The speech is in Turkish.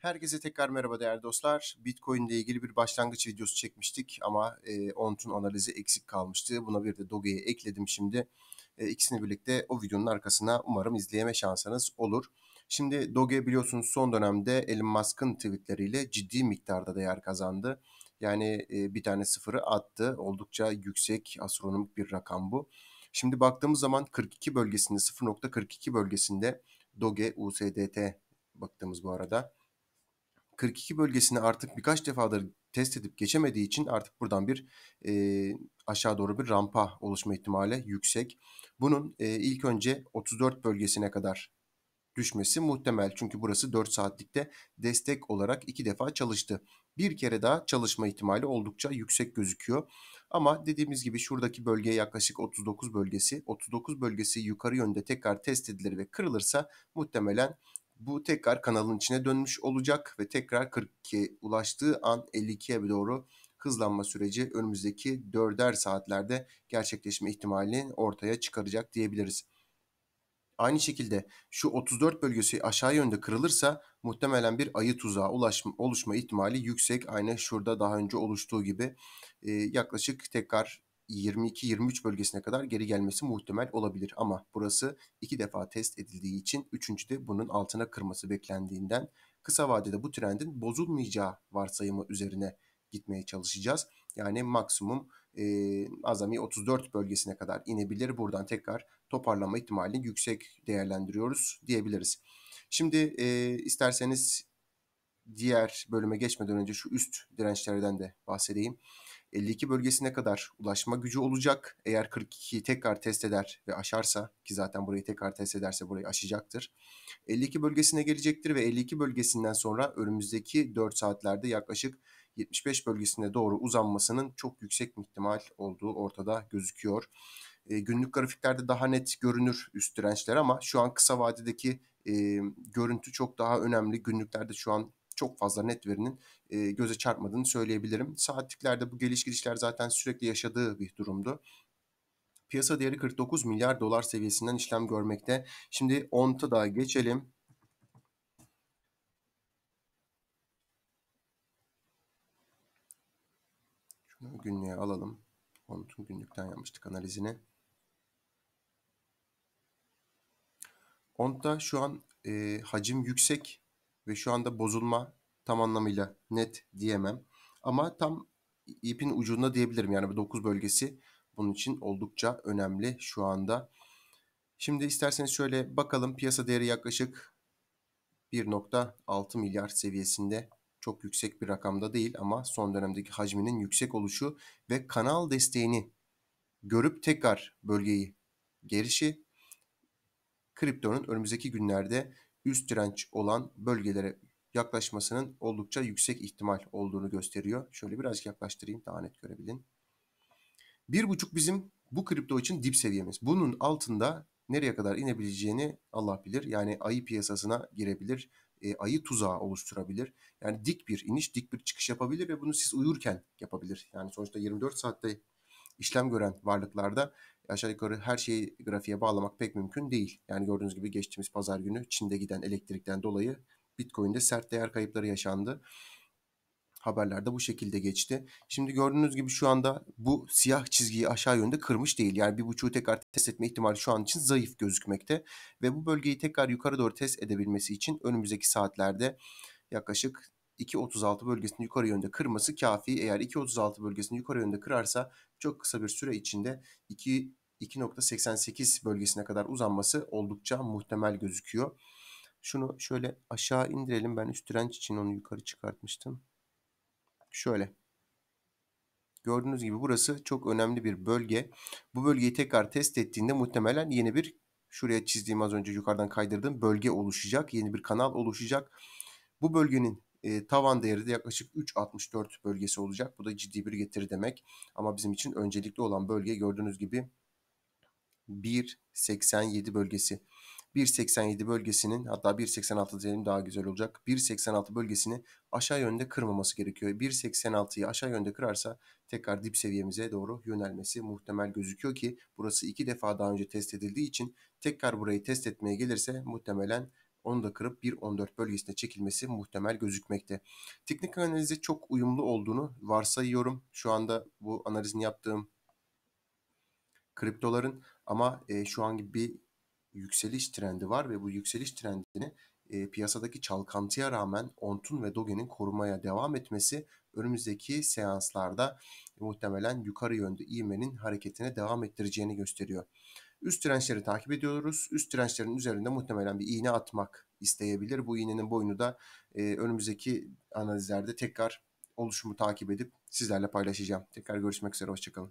Herkese tekrar merhaba değerli dostlar. Bitcoin ile ilgili bir başlangıç videosu çekmiştik ama e, Ont'un analizi eksik kalmıştı. Buna bir de Doge'yi ekledim şimdi. E, ikisini birlikte o videonun arkasına umarım izleyeme şansınız olur. Şimdi Doge biliyorsunuz son dönemde Elon Musk'ın tweetleriyle ciddi miktarda değer kazandı. Yani e, bir tane sıfırı attı. Oldukça yüksek astronomik bir rakam bu. Şimdi baktığımız zaman 42 bölgesinde 0.42 bölgesinde Doge USDT baktığımız bu arada 42 bölgesini artık birkaç defadır test edip geçemediği için artık buradan bir e, aşağı doğru bir rampa oluşma ihtimali yüksek. Bunun e, ilk önce 34 bölgesine kadar düşmesi muhtemel. Çünkü burası 4 saatlikte destek olarak 2 defa çalıştı. Bir kere daha çalışma ihtimali oldukça yüksek gözüküyor. Ama dediğimiz gibi şuradaki bölgeye yaklaşık 39 bölgesi. 39 bölgesi yukarı yönde tekrar test edilir ve kırılırsa muhtemelen bu tekrar kanalın içine dönmüş olacak ve tekrar 42'ye ulaştığı an 52'ye doğru hızlanma süreci önümüzdeki 4'er saatlerde gerçekleşme ihtimalini ortaya çıkaracak diyebiliriz. Aynı şekilde şu 34 bölgesi aşağı yönde kırılırsa muhtemelen bir ayı tuzağı ulaşma, oluşma ihtimali yüksek. Aynı şurada daha önce oluştuğu gibi e, yaklaşık tekrar 22-23 bölgesine kadar geri gelmesi muhtemel olabilir ama burası iki defa test edildiği için üçüncüde bunun altına kırması beklendiğinden kısa vadede bu trendin bozulmayacağı varsayımı üzerine gitmeye çalışacağız. Yani maksimum e, azami 34 bölgesine kadar inebilir. Buradan tekrar toparlama ihtimalini yüksek değerlendiriyoruz diyebiliriz. Şimdi e, isterseniz diğer bölüme geçmeden önce şu üst dirençlerden de bahsedeyim. 52 bölgesine kadar ulaşma gücü olacak. Eğer 42'yi tekrar test eder ve aşarsa ki zaten burayı tekrar test ederse burayı aşacaktır. 52 bölgesine gelecektir ve 52 bölgesinden sonra önümüzdeki 4 saatlerde yaklaşık 75 bölgesine doğru uzanmasının çok yüksek ihtimal olduğu ortada gözüküyor. E, günlük grafiklerde daha net görünür üst dirençler ama şu an kısa vadedeki e, görüntü çok daha önemli. Günlüklerde şu an çok fazla net verinin e, göze çarpmadığını söyleyebilirim. Saatliklerde bu geliş gidişler zaten sürekli yaşadığı bir durumdu. Piyasa değeri 49 milyar dolar seviyesinden işlem görmekte. Şimdi ONT'a da geçelim. Şunu günlüğe alalım. ONT'un günlükten yapmıştık analizini. ONT'ta şu an e, hacim yüksek ve şu anda bozulma tam anlamıyla net diyemem. Ama tam ipin ucunda diyebilirim. Yani bu 9 bölgesi bunun için oldukça önemli şu anda. Şimdi isterseniz şöyle bakalım piyasa değeri yaklaşık 1.6 milyar seviyesinde çok yüksek bir rakamda değil ama son dönemdeki hacminin yüksek oluşu ve kanal desteğini görüp tekrar bölgeyi gerişi kriptonun önümüzdeki günlerde üst direnç olan bölgelere yaklaşmasının oldukça yüksek ihtimal olduğunu gösteriyor. Şöyle biraz yaklaştırayım daha net görebilin. 1.5 bizim bu kripto için dip seviyemiz. Bunun altında nereye kadar inebileceğini Allah bilir. Yani ayı piyasasına girebilir. E, ayı tuzağı oluşturabilir. Yani dik bir iniş, dik bir çıkış yapabilir ve bunu siz uyurken yapabilir. Yani sonuçta 24 saatte işlem gören varlıklarda aşağı yukarı her şeyi grafiğe bağlamak pek mümkün değil. Yani gördüğünüz gibi geçtiğimiz pazar günü Çin'de giden elektrikten dolayı Bitcoin'de sert değer kayıpları yaşandı. Haberler de bu şekilde geçti. Şimdi gördüğünüz gibi şu anda bu siyah çizgiyi aşağı yönde kırmış değil. Yani bir buçuğu tekrar test etme ihtimali şu an için zayıf gözükmekte. Ve bu bölgeyi tekrar yukarı doğru test edebilmesi için önümüzdeki saatlerde yaklaşık 2.36 bölgesini yukarı yönde kırması kafi. Eğer 2.36 bölgesini yukarı yönde kırarsa çok kısa bir süre içinde 2 2.88 bölgesine kadar uzanması oldukça muhtemel gözüküyor. Şunu şöyle aşağı indirelim. Ben üst direnç için onu yukarı çıkartmıştım. Şöyle. Gördüğünüz gibi burası çok önemli bir bölge. Bu bölgeyi tekrar test ettiğinde muhtemelen yeni bir şuraya çizdiğim az önce yukarıdan kaydırdığım bölge oluşacak. Yeni bir kanal oluşacak. Bu bölgenin e, tavan değeri de yaklaşık 3.64 bölgesi olacak. Bu da ciddi bir getiri demek. Ama bizim için öncelikli olan bölge gördüğünüz gibi 1.87 bölgesi. 1.87 bölgesinin hatta 1.86 diyelim daha güzel olacak. 1.86 bölgesini aşağı yönde kırmaması gerekiyor. 1.86'yı aşağı yönde kırarsa tekrar dip seviyemize doğru yönelmesi muhtemel gözüküyor ki burası iki defa daha önce test edildiği için tekrar burayı test etmeye gelirse muhtemelen onu da kırıp 1.14 bölgesine çekilmesi muhtemel gözükmekte. Teknik analize çok uyumlu olduğunu varsayıyorum. Şu anda bu analizini yaptığım kriptoların ama e, şu an bir yükseliş trendi var ve bu yükseliş trendini e, piyasadaki çalkantıya rağmen Ont'un ve Doge'nin korumaya devam etmesi önümüzdeki seanslarda muhtemelen yukarı yönde iğmenin hareketine devam ettireceğini gösteriyor. Üst dirençleri takip ediyoruz. Üst dirençlerin üzerinde muhtemelen bir iğne atmak isteyebilir. Bu iğnenin boyunu da e, önümüzdeki analizlerde tekrar oluşumu takip edip sizlerle paylaşacağım. Tekrar görüşmek üzere, hoşçakalın.